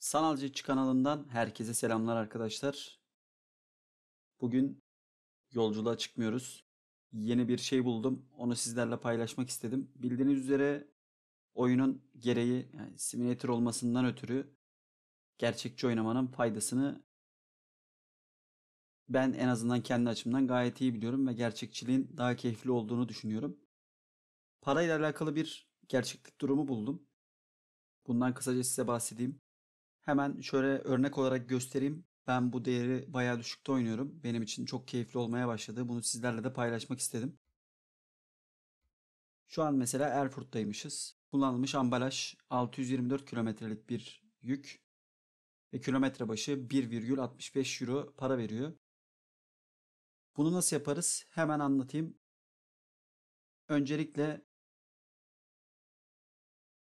Sanalcı kanalından herkese selamlar arkadaşlar. Bugün yolculuğa çıkmıyoruz. Yeni bir şey buldum. Onu sizlerle paylaşmak istedim. Bildiğiniz üzere oyunun gereği yani simülatör olmasından ötürü gerçekçi oynamanın faydasını ben en azından kendi açımdan gayet iyi biliyorum ve gerçekçiliğin daha keyifli olduğunu düşünüyorum. Parayla alakalı bir gerçeklik durumu buldum. Bundan kısaca size bahsedeyim. Hemen şöyle örnek olarak göstereyim. Ben bu değeri bayağı düşükte oynuyorum. Benim için çok keyifli olmaya başladı. Bunu sizlerle de paylaşmak istedim. Şu an mesela Erfurt'taymışız. Kullanılmış ambalaj 624 kilometrelik bir yük ve kilometre başı 1,65 euro para veriyor. Bunu nasıl yaparız? Hemen anlatayım. Öncelikle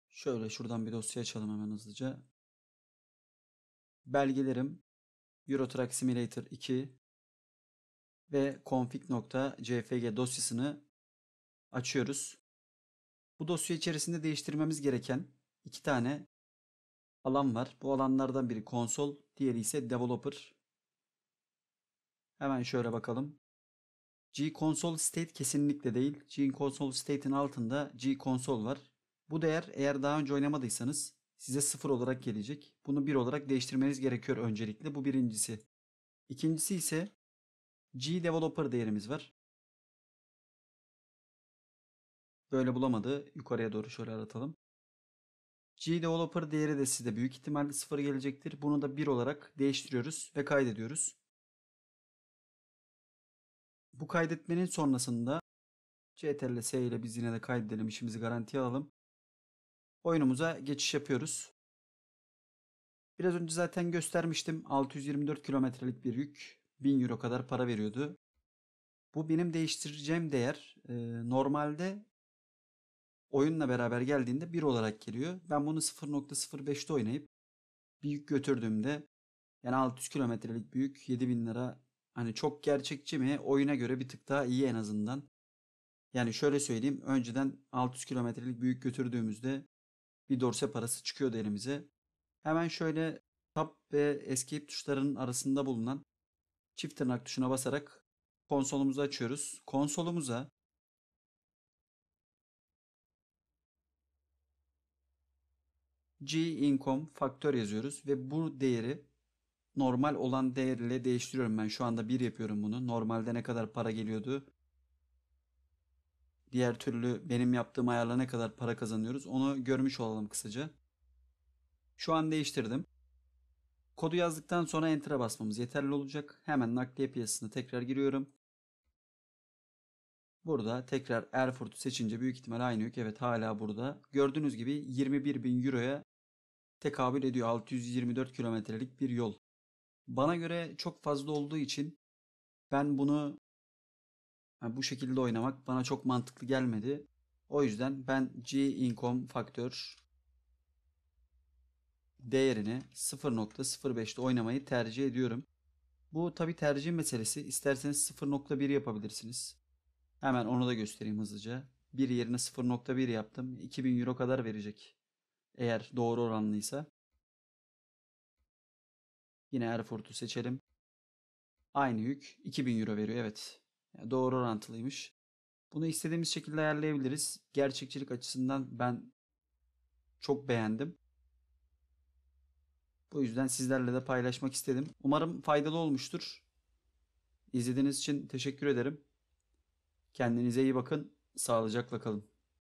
şöyle şuradan bir dosya açalım hemen hızlıca. Belgelerim Euro Truck Simulator 2 ve config.cfg dosyasını açıyoruz. Bu dosya içerisinde değiştirmemiz gereken iki tane alan var. Bu alanlardan biri konsol, diğeri ise developer. Hemen şöyle bakalım. G console state kesinlikle değil. G console state'in altında G console var. Bu değer eğer daha önce oynamadıysanız size sıfır olarak gelecek. Bunu bir olarak değiştirmeniz gerekiyor öncelikle. Bu birincisi. İkincisi ise G developer değerimiz var. Böyle bulamadı. Yukarıya doğru şöyle aratalım. G developer değeri de size büyük ihtimalle sıfır gelecektir. Bunu da bir olarak değiştiriyoruz ve kaydediyoruz. Bu kaydetmenin sonrasında CTRL S ile biz yine de kaydedelim işimizi garantiye alalım oyunumuza geçiş yapıyoruz. Biraz önce zaten göstermiştim 624 kilometrelik bir yük 1000 euro kadar para veriyordu. Bu benim değiştireceğim değer e, normalde oyunla beraber geldiğinde 1 olarak geliyor. Ben bunu 0.05'te oynayıp bir yük götürdüğümde yani 600 kilometrelik büyük, yük 7000 lira hani çok gerçekçi mi? Oyuna göre bir tık daha iyi en azından. Yani şöyle söyleyeyim önceden 600 kilometrelik büyük götürdüğümüzde bir dorse parası çıkıyordu elimize. Hemen şöyle Tab ve Escape tuşlarının arasında bulunan çift tırnak tuşuna basarak konsolumuzu açıyoruz. Konsolumuza G income faktör yazıyoruz ve bu değeri normal olan değerle değiştiriyorum ben. Şu anda 1 yapıyorum bunu. Normalde ne kadar para geliyordu? diğer türlü benim yaptığım ayarla ne kadar para kazanıyoruz onu görmüş olalım kısaca. Şu an değiştirdim. Kodu yazdıktan sonra Enter'a basmamız yeterli olacak. Hemen nakliye piyasasına tekrar giriyorum. Burada tekrar Erfurt'u seçince büyük ihtimal aynı yük. Evet hala burada. Gördüğünüz gibi 21 bin Euro'ya tekabül ediyor 624 kilometrelik bir yol. Bana göre çok fazla olduğu için ben bunu yani bu şekilde oynamak bana çok mantıklı gelmedi. O yüzden ben G income faktör değerini 0.05'te oynamayı tercih ediyorum. Bu tabi tercih meselesi. İsterseniz 0.1 yapabilirsiniz. Hemen onu da göstereyim hızlıca. 1 yerine 0.1 yaptım. 2000 euro kadar verecek. Eğer doğru oranlıysa. Yine Erfurt'u seçelim. Aynı yük 2000 euro veriyor. Evet. Yani doğru orantılıymış. Bunu istediğimiz şekilde ayarlayabiliriz. Gerçekçilik açısından ben çok beğendim. Bu yüzden sizlerle de paylaşmak istedim. Umarım faydalı olmuştur. İzlediğiniz için teşekkür ederim. Kendinize iyi bakın. Sağlıcakla kalın.